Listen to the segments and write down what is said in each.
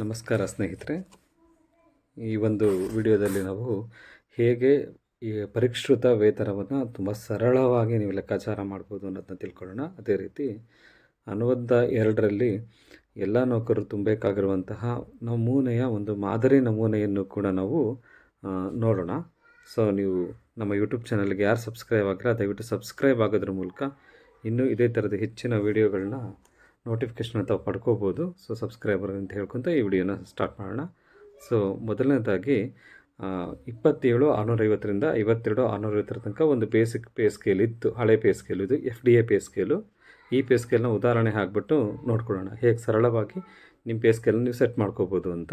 ನಮಸ್ಕಾರ ಸ್ನೇಹಿತರೆ ಈ ಒಂದು ವಿಡಿಯೋದಲ್ಲಿ ನಾವು ಹೇಗೆ ಈ ಪರಿಷ್ಕೃತ ವೇತನವನ್ನು ತುಂಬ ಸರಳವಾಗಿ ನೀವು ಲೆಕ್ಕಾಚಾರ ಮಾಡ್ಬೋದು ಅನ್ನೋದನ್ನ ತಿಳ್ಕೊಳ್ಳೋಣ ಅದೇ ರೀತಿ ಅನುಬಂಧ ಎರಡರಲ್ಲಿ ಎಲ್ಲ ನೌಕರರು ತುಂಬಬೇಕಾಗಿರುವಂತಹ ನಮೂನೆಯ ಒಂದು ಮಾದರಿ ನಮೂನೆಯನ್ನು ಕೂಡ ನಾವು ನೋಡೋಣ ಸೊ ನೀವು ನಮ್ಮ ಯೂಟ್ಯೂಬ್ ಚಾನಲ್ಗೆ ಯಾರು ಸಬ್ಸ್ಕ್ರೈಬ್ ಆಗಿಲ್ಲ ದಯವಿಟ್ಟು ಸಬ್ಸ್ಕ್ರೈಬ್ ಆಗೋದ್ರ ಮೂಲಕ ಇನ್ನೂ ಇದೇ ಥರದ ಹೆಚ್ಚಿನ ವೀಡಿಯೋಗಳನ್ನ ನೋಟಿಫಿಕೇಷನ್ ಅಂತ ಪಡ್ಕೋಬೋದು ಸೊ ಸಬ್ಸ್ಕ್ರೈಬರ್ ಅಂತ ಹೇಳ್ಕೊತ ಈ ವಿಡಿಯೋನ ಸ್ಟಾರ್ಟ್ ಮಾಡೋಣ ಸೊ ಮೊದಲನೇದಾಗಿ ಇಪ್ಪತ್ತೇಳು ಆರುನೂರೈವತ್ತರಿಂದ ಐವತ್ತೆರಡು ಆರುನೂರೈವತ್ತರ ತನಕ ಒಂದು ಬೇಸಿಕ್ ಪೇ ಸ್ಕೇಲ್ ಇತ್ತು ಹಳೆ ಪೇ ಸ್ಕೇಲ್ ಇದು F D A pay scale ಈ ಪೇ ಸ್ಕೇಲ್ನ ಉದಾಹರಣೆ ಹಾಕ್ಬಿಟ್ಟು ನೋಡ್ಕೊಳ್ಳೋಣ ಹೇಗೆ ಸರಳವಾಗಿ ನಿಮ್ಮ ಪೇ ಸ್ಕೇಲ್ನ ನೀವು ಸೆಟ್ ಮಾಡ್ಕೋಬೋದು ಅಂತ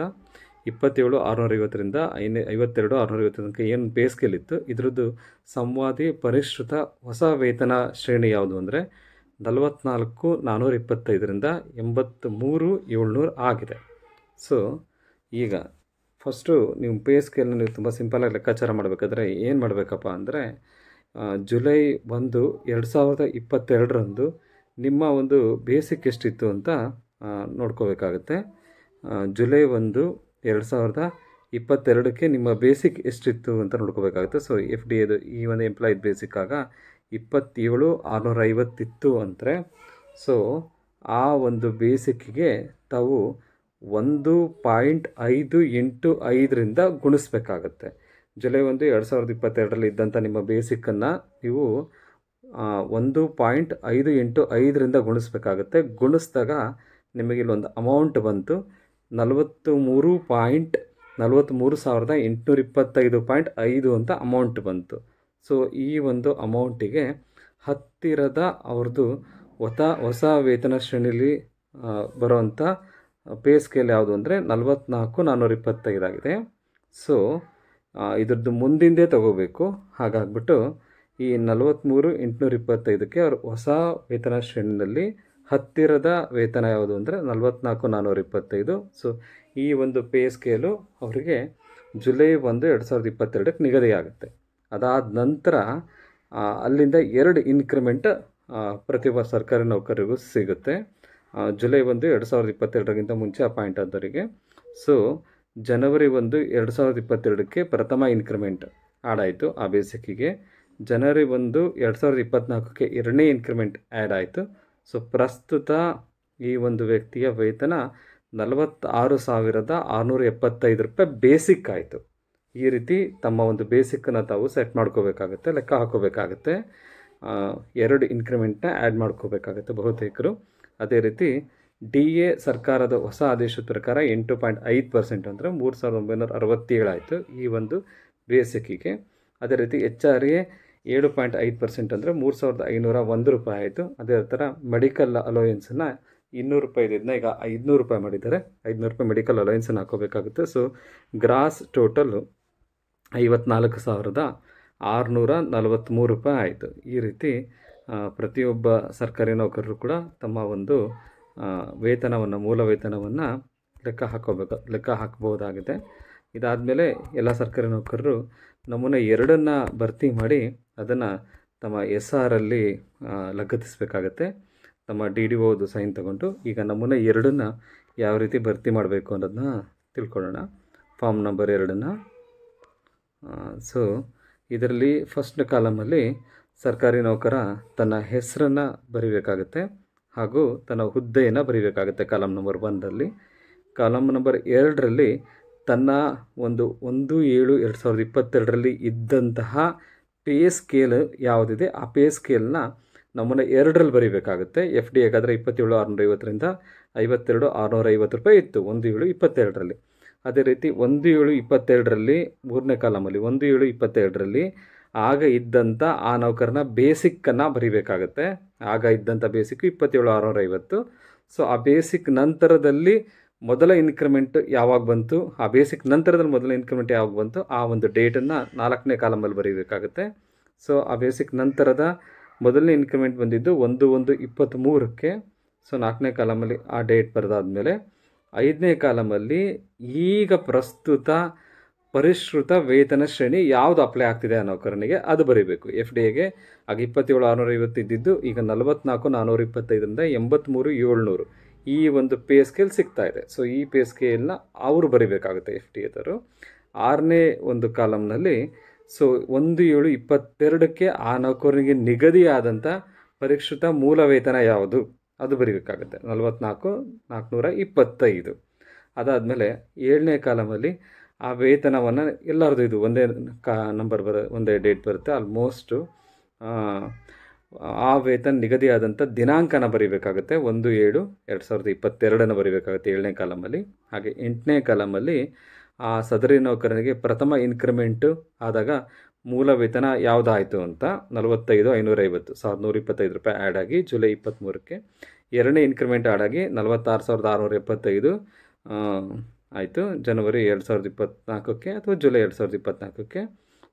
ಇಪ್ಪತ್ತೇಳು ಆರುನೂರೈವತ್ತರಿಂದ ಐನೇ ಐವತ್ತೆರಡು ಆರುನೂರೈವತ್ತರ ತನಕ ಏನು ಪೇ ಸ್ಕೇಲ್ ಇತ್ತು ಇದರದ್ದು ಸಂವಾದಿ ಪರಿಷ್ಕೃತ ಹೊಸ ವೇತನ ಶ್ರೇಣಿ ಯಾವುದು ಅಂದರೆ ನಲವತ್ತ್ನಾಲ್ಕು ನಾನ್ನೂರ ಇಪ್ಪತ್ತೈದರಿಂದ ಎಂಬತ್ತು ಮೂರು ಏಳ್ನೂರು ಆಗಿದೆ ಸೊ ಈಗ ಫಸ್ಟು ನೀವು ಪೇ ಸ್ಕೇಲ್ನ ನೀವು ತುಂಬ ಸಿಂಪಲಾಗಿ ಲೆಕ್ಕಾಚಾರ ಮಾಡಬೇಕಾದ್ರೆ ಏನು ಮಾಡಬೇಕಪ್ಪ ಅಂದರೆ ಜುಲೈ ಒಂದು ಎರಡು ಸಾವಿರದ ಇಪ್ಪತ್ತೆರಡರಂದು ನಿಮ್ಮ ಒಂದು ಬೇಸಿಕ್ ಎಷ್ಟಿತ್ತು ಅಂತ ನೋಡ್ಕೋಬೇಕಾಗತ್ತೆ ಜುಲೈ ಒಂದು ಎರಡು ಸಾವಿರದ ಇಪ್ಪತ್ತೆರಡಕ್ಕೆ ನಿಮ್ಮ ಬೇಸಿಕ್ ಎಷ್ಟಿತ್ತು ಅಂತ ನೋಡ್ಕೋಬೇಕಾಗುತ್ತೆ ಸೊ ಎಫ್ ಡಿ ಎದು ಈ ಒಂದು ಎಂಪ್ಲಾಯ್ಡ್ ಬೇಸಿಕ್ ಆಗ ಇಪ್ಪತ್ತೇಳು ಆರುನೂರ ಐವತ್ತಿತ್ತು ಅಂದರೆ ಸೊ ಆ ಒಂದು ಬೇಸಿಕ್ಗೆ ತಾವು ಒಂದು ಪಾಯಿಂಟ್ ಐದು ಎಂಟು ಐದರಿಂದ ಗುಣಿಸ್ಬೇಕಾಗತ್ತೆ ಜುಲೈ ಒಂದು ಎರಡು ಸಾವಿರದ ಇಪ್ಪತ್ತೆರಡರಲ್ಲಿ ಇದ್ದಂಥ ನಿಮ್ಮ ಬೇಸಿಕ್ಕನ್ನು ನೀವು ಒಂದು ಪಾಯಿಂಟ್ ಐದು ಎಂಟು ಐದರಿಂದ ಗುಣಿಸ್ಬೇಕಾಗತ್ತೆ ಗುಣಿಸ್ದಾಗ ನಿಮಗೆ ಇಲ್ಲೊಂದು ಅಮೌಂಟ್ ಬಂತು ನಲವತ್ತು ಮೂರು ಪಾಯಿಂಟ್ ನಲವತ್ತ್ಮೂರು ಸಾವಿರದ ಎಂಟುನೂರ ಇಪ್ಪತ್ತೈದು ಪಾಯಿಂಟ್ ಐದು ಅಂತ ಅಮೌಂಟ್ ಬಂತು ಸೊ ಈ ಒಂದು ಅಮೌಂಟಿಗೆ ಹತ್ತಿರದ ಅವ್ರದ್ದು ಹೊಸ ಹೊಸ ವೇತನ ಶ್ರೇಣಿಲಿ ಬರೋವಂಥ ಪೇ ಸ್ಕೇಲ್ ಯಾವುದು ಅಂದರೆ ನಲ್ವತ್ನಾಲ್ಕು ನಾನ್ನೂರ ಇಪ್ಪತ್ತೈದಾಗಿದೆ ಸೊ ಇದ್ರದ್ದು ಮುಂದಿಂದೇ ತಗೋಬೇಕು ಹಾಗಾಗ್ಬಿಟ್ಟು ಈ ನಲವತ್ತ್ಮೂರು ಎಂಟುನೂರ ಇಪ್ಪತ್ತೈದಕ್ಕೆ ಅವ್ರ ಹೊಸ ವೇತನ ಶ್ರೇಣಿಯಲ್ಲಿ ಹತ್ತಿರದ ವೇತನ ಯಾವುದು ಅಂದರೆ ನಲವತ್ತ್ನಾಲ್ಕು ನಾನ್ನೂರ ಇಪ್ಪತ್ತೈದು ಸೊ ಈ ಒಂದು ಪೇ ಸ್ಕೇಲು ಅವರಿಗೆ ಜುಲೈ ಒಂದು ಎರಡು ಸಾವಿರದ ಇಪ್ಪತ್ತೆರಡಕ್ಕೆ ನಿಗದಿಯಾಗುತ್ತೆ ಅದಾದ ನಂತರ ಅಲ್ಲಿಂದ ಎರಡು ಇನ್ಕ್ರಿಮೆಂಟ್ ಪ್ರತಿಯೊಬ್ಬ ಸರ್ಕಾರಿ ನೌಕರಿಗೂ ಸಿಗುತ್ತೆ ಜುಲೈ ಒಂದು ಎರಡು ಸಾವಿರದ ಇಪ್ಪತ್ತೆರಡರಿಗಿಂತ ಮುಂಚೆ ಅಪಾಯಿಂಟ್ ಆದವರಿಗೆ ಸೊ ಜನವರಿ ಒಂದು ಎರಡು ಸಾವಿರದ ಇಪ್ಪತ್ತೆರಡಕ್ಕೆ ಪ್ರಥಮ ಇನ್ಕ್ರಿಮೆಂಟ್ ಆ್ಯಡ್ ಆಯಿತು ಆ ಬೇಸಿಕ್ಕಿಗೆ ಜನವರಿ ಒಂದು ಎರಡು ಸಾವಿರದ ಇಪ್ಪತ್ತ್ನಾಲ್ಕಕ್ಕೆ ಎರಡನೇ ಇನ್ಕ್ರಿಮೆಂಟ್ ಆ್ಯಡ್ ಆಯಿತು ಸೊ ಪ್ರಸ್ತುತ ಈ ಒಂದು ವ್ಯಕ್ತಿಯ ವೇತನ ನಲವತ್ತಾರು ಸಾವಿರದ ಆರುನೂರ ಎಪ್ಪತ್ತೈದು ರೂಪಾಯಿ ಬೇಸಿಕ್ ಆಯಿತು ಈ ರೀತಿ ತಮ್ಮ ಒಂದು ಬೇಸಿಕ್ಕನ್ನು ತಾವು ಸೆಟ್ ಮಾಡ್ಕೋಬೇಕಾಗತ್ತೆ ಲೆಕ್ಕ ಹಾಕೋಬೇಕಾಗತ್ತೆ ಎರಡು ಇನ್ಕ್ರಿಮೆಂಟ್ನ ಆ್ಯಡ್ ಮಾಡ್ಕೋಬೇಕಾಗುತ್ತೆ ಬಹುತೇಕರು ಅದೇ ರೀತಿ ಡಿ ಎ ಸರ್ಕಾರದ ಹೊಸ ಆದೇಶದ ಪ್ರಕಾರ ಎಂಟು ಪಾಯಿಂಟ್ ಐದು ಪರ್ಸೆಂಟ್ ಅಂದರೆ ಮೂರು ಸಾವಿರದ ಒಂಬೈನೂರ ಅರವತ್ತೇಳಾಯಿತು ಈ ಒಂದು ಬೇಸಿಕ್ಕಿಗೆ ಅದೇ ರೀತಿ ಎಚ್ ಆರ್ ಎ ಏಳು ಪಾಯಿಂಟ್ ಐದು ಪರ್ಸೆಂಟ್ ಅಂದರೆ ಮೂರು ಸಾವಿರದ ಐನೂರ ಒಂದು ರೂಪಾಯಿ ಆಯಿತು ಅದೇ ಥರ ಮೆಡಿಕಲ್ ಅಲೋಯೆನ್ಸನ್ನು ಇನ್ನೂರು ರೂಪಾಯಿ ಇದನ್ನ ಈಗ ಐದುನೂರು ರೂಪಾಯಿ ಮಾಡಿದ್ದಾರೆ ಐದುನೂರು ರೂಪಾಯಿ ಮೆಡಿಕಲ್ ಅಲೋಯೆನ್ಸನ್ನು ಹಾಕೋಬೇಕಾಗುತ್ತೆ ಸೊ ಗ್ರಾಸ್ ಟೋಟಲು ಐವತ್ನಾಲ್ಕು ಸಾವಿರದ ಆರುನೂರ ನಲವತ್ತ್ಮೂರು ರೂಪಾಯಿ ಆಯಿತು ಈ ರೀತಿ ಪ್ರತಿಯೊಬ್ಬ ಸರ್ಕಾರಿ ನೌಕರರು ಕೂಡ ತಮ್ಮ ಒಂದು ವೇತನವನ್ನು ಮೂಲ ವೇತನವನ್ನು ಲೆಕ್ಕ ಹಾಕೋಬೇಕು ಲೆಕ್ಕ ಇದಾದ ಮೇಲೆ ಎಲ್ಲ ಸರ್ಕಾರಿ ನೌಕರರು ನಮೂನೆ ಎರಡನ್ನು ಭರ್ತಿ ಮಾಡಿ ಅದನ್ನು ತಮ್ಮ ಎಸ್ ಆರಲ್ಲಿ ಲಗತ್ತಿಸಬೇಕಾಗತ್ತೆ ತಮ್ಮ ಡಿ ಡಿ ಓದು ಸೈನ್ ತಗೊಂಡು ಈಗ ನಮೂನೆ ಎರಡನ್ನು ಯಾವ ರೀತಿ ಭರ್ತಿ ಮಾಡಬೇಕು ಅನ್ನೋದನ್ನ ತಿಳ್ಕೊಳ್ಳೋಣ ಫಾರ್ಮ್ ನಂಬರ್ ಎರಡನ್ನು ಸೊ ಇದರಲ್ಲಿ ಫಸ್ಟ್ ಕಾಲಮಲ್ಲಿ ಸರ್ಕಾರಿ ನೌಕರ ತನ್ನ ಹೆಸರನ್ನು ಬರೀಬೇಕಾಗುತ್ತೆ ಹಾಗೂ ತನ್ನ ಹುದ್ದೆಯನ್ನು ಬರೀಬೇಕಾಗುತ್ತೆ ಕಾಲಮ್ ನಂಬರ್ ಒನ್ನಲ್ಲಿ ಕಾಲಮ್ ನಂಬರ್ ಎರಡರಲ್ಲಿ ತನ್ನ ಒಂದು ಒಂದು ಏಳು ಎರಡು ಸಾವಿರದ ಇಪ್ಪತ್ತೆರಡರಲ್ಲಿ ಇದ್ದಂತಹ ಪೇ ಸ್ಕೇಲ್ ಯಾವುದಿದೆ ಆ ಪೇ ಸ್ಕೇಲ್ನ ನಮ್ಮನ್ನು ಎರಡರಲ್ಲಿ ಬರೀಬೇಕಾಗುತ್ತೆ ಎಫ್ ಡಿ ಹೇಗಾದರೆ ಇಪ್ಪತ್ತೇಳು ಆರುನೂರೈವತ್ತರಿಂದ ಐವತ್ತೆರಡು ಆರುನೂರೈವತ್ತು ರೂಪಾಯಿ ಇತ್ತು ಒಂದು ಏಳು ಇಪ್ಪತ್ತೆರಡರಲ್ಲಿ ಅದೇ ರೀತಿ ಒಂದು ಏಳು ಇಪ್ಪತ್ತೆರಡರಲ್ಲಿ ಮೂರನೇ ಕಾಲಮಲ್ಲಿ ಒಂದು ಏಳು ಇಪ್ಪತ್ತೆರಡರಲ್ಲಿ ಆಗ ಇದ್ದಂಥ ಆ ನೌಕರನ ಬೇಸಿಕ್ಕನ್ನು ಬರಿಬೇಕಾಗತ್ತೆ ಆಗ ಇದ್ದಂಥ ಬೇಸಿಕ್ ಇಪ್ಪತ್ತೇಳು ಆರುನೂರ ಐವತ್ತು ಸೊ ಆ ಬೇಸಿಕ್ ನಂತರದಲ್ಲಿ ಮೊದಲ ಇನ್ಕ್ರಿಮೆಂಟ್ ಯಾವಾಗ ಬಂತು ಆ ಬೇಸಿಕ್ ನಂತರದಲ್ಲಿ ಮೊದಲ ಇನ್ಕ್ರಿಮೆಂಟ್ ಯಾವಾಗ ಬಂತು ಆ ಒಂದು ಡೇಟನ್ನು ನಾಲ್ಕನೇ ಕಾಲಮಲ್ಲಿ ಬರೀಬೇಕಾಗತ್ತೆ ಸೊ ಆ ಬೇಸಿಕ್ ನಂತರದ ಮೊದಲನೇ ಇನ್ಕ್ರಿಮೆಂಟ್ ಬಂದಿದ್ದು ಒಂದು ಒಂದು ಮೂರಕ್ಕೆ ಸೊ ನಾಲ್ಕನೇ ಕಾಲಮಲ್ಲಿ ಆ ಡೇಟ್ ಬರೆದಾದಮೇಲೆ ಐದನೇ ಕಾಲಮಲ್ಲಿ ಈಗ ಪ್ರಸ್ತುತ ಪರಿಷ್ಕೃತ ವೇತನ ಶ್ರೇಣಿ ಯಾವುದು ಅಪ್ಲೈ ಆಗ್ತಿದೆ ನೌಕರನಿಗೆ ಅದು ಬರೀಬೇಕು ಎಫ್ ಡಿ ಎಗೆ ಆಗ ಇಪ್ಪತ್ತೇಳು ಆರುನೂರ ಐವತ್ತು ಇದ್ದಿದ್ದು ಈಗ ನಲವತ್ತ್ನಾಲ್ಕು ನಾನ್ನೂರ ಇಪ್ಪತ್ತೈದರಿಂದ ಎಂಬತ್ತ್ಮೂರು ಏಳ್ನೂರು ಈ ಒಂದು ಪೇ ಸ್ಕೇಲ್ ಸಿಗ್ತಾ ಇದೆ ಸೊ ಈ ಪೇ ಸ್ಕೇಲ್ನ ಅವರು ಬರೀಬೇಕಾಗುತ್ತೆ ಎಫ್ ಡಿ ಎದರು ಆರನೇ ಒಂದು ಕಾಲಮ್ನಲ್ಲಿ ಸೊ ಒಂದು ಏಳು ಇಪ್ಪತ್ತೆರಡಕ್ಕೆ ಆ ನೌಕರನಿಗೆ ನಿಗದಿಯಾದಂಥ ಪರಿಷ್ಕೃತ ಮೂಲ ವೇತನ ಯಾವುದು ಅದು ಬರಿಬೇಕಾಗುತ್ತೆ ನಲವತ್ನಾಲ್ಕು ನಾಲ್ಕುನೂರ ಇಪ್ಪತ್ತೈದು ಅದಾದಮೇಲೆ ಏಳನೇ ಕಾಲಮಲ್ಲಿ ಆ ವೇತನವನ್ನು ಎಲ್ಲರದ್ದು ಇದು ಒಂದೇ ಕಾ ನಂಬರ್ ಬರ ಒಂದೇ ಡೇಟ್ ಬರುತ್ತೆ ಆಲ್ಮೋಸ್ಟು ಆ ವೇತನ ನಿಗದಿಯಾದಂಥ ದಿನಾಂಕನ ಬರೀಬೇಕಾಗುತ್ತೆ ಒಂದು ಏಳು ಎರಡು ಸಾವಿರದ ಇಪ್ಪತ್ತೆರಡನ್ನು ಬರೀಬೇಕಾಗುತ್ತೆ ಏಳನೇ ಕಾಲಮಲ್ಲಿ ಹಾಗೆ ಎಂಟನೇ ಕಾಲಮಲ್ಲಿ ಆ ಸದರಿ ನೌಕರನಿಗೆ ಪ್ರಥಮ ಇನ್ಕ್ರಿಮೆಂಟು ಆದಾಗ ಮೂಲ ವೇತನ ಯಾವುದಾಯಿತು ಅಂತ ನಲವತ್ತೈದು ಐನೂರೈವತ್ತು ಸಾವಿರದ ನೂರ ಇಪ್ಪತ್ತೈದು ರೂಪಾಯಿ ಆ್ಯಡ್ ಆಗಿ ಜುಲೈ ಇಪ್ಪತ್ತ್ಮೂರಕ್ಕೆ ಎರಡನೇ ಇನ್ಕ್ರಿಮೆಂಟ್ ಆ್ಯಡ್ ಆಗಿ ನಲವತ್ತಾರು ಸಾವಿರದ ಆರುನೂರ ಎಪ್ಪತ್ತೈದು ಆಯಿತು ಜನವರಿ ಎರಡು ಸಾವಿರದ ಇಪ್ಪತ್ತ್ನಾಲ್ಕಕ್ಕೆ ಅಥವಾ ಜುಲೈ ಎರಡು ಸಾವಿರದ ಇಪ್ಪತ್ತ್ನಾಲ್ಕಕ್ಕೆ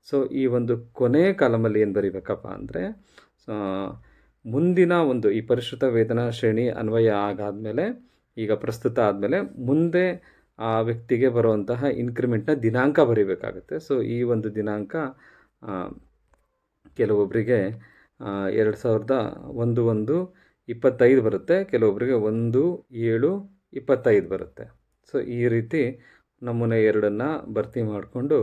ಸೊ ಈ ಒಂದು ಕೊನೆಯ ಕಾಲಮಲ್ಲಿ ಏನು ಬರೀಬೇಕಪ್ಪ ಅಂದರೆ ಮುಂದಿನ ಒಂದು ಈ ಪರಿಷ್ಕೃತ ವೇತನ ಶ್ರೇಣಿ ಅನ್ವಯ ಆಗಾದಮೇಲೆ ಈಗ ಪ್ರಸ್ತುತ ಆದಮೇಲೆ ಮುಂದೆ ಆ ವ್ಯಕ್ತಿಗೆ ಬರುವಂತಹ ಇನ್ಕ್ರಿಮೆಂಟ್ನ ದಿನಾಂಕ ಬರೀಬೇಕಾಗುತ್ತೆ ಸೊ ಈ ಒಂದು ದಿನಾಂಕ ಕೆಲವೊಬ್ಬರಿಗೆ ಎರಡು ಸಾವಿರದ ಒಂದು ಒಂದು ಇಪ್ಪತ್ತೈದು ಬರುತ್ತೆ ಕೆಲವೊಬ್ಬರಿಗೆ ಒಂದು ಏಳು ಇಪ್ಪತ್ತೈದು ಬರುತ್ತೆ ಸೊ ಈ ರೀತಿ ನಮೂನೆ ಎರಡನ್ನು ಭರ್ತಿ ಮಾಡಿಕೊಂಡು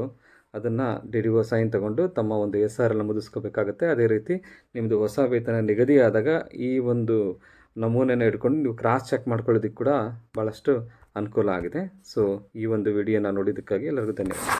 ಅದನ್ನು ಡಿ ಡಿ ಸೈನ್ ತಗೊಂಡು ತಮ್ಮ ಒಂದು ಎಸ್ ಆರ್ ಎಲ್ಲ ಮುಗಿಸ್ಕೋಬೇಕಾಗತ್ತೆ ಅದೇ ರೀತಿ ನಿಮ್ಮದು ಹೊಸ ವೇತನ ನಿಗದಿಯಾದಾಗ ಈ ಒಂದು ನಮೂನೆಯನ್ನು ಹಿಡ್ಕೊಂಡು ನೀವು ಕ್ರಾಸ್ ಚೆಕ್ ಮಾಡ್ಕೊಳ್ಳೋದಕ್ಕೆ ಕೂಡ ಭಾಳಷ್ಟು ಅನುಕೂಲ ಆಗಿದೆ ಸೊ ಈ ಒಂದು ವಿಡಿಯೋನ ನೋಡಿದ್ದಕ್ಕಾಗಿ ಎಲ್ಲರಿಗೂ ಧನ್ಯವಾದ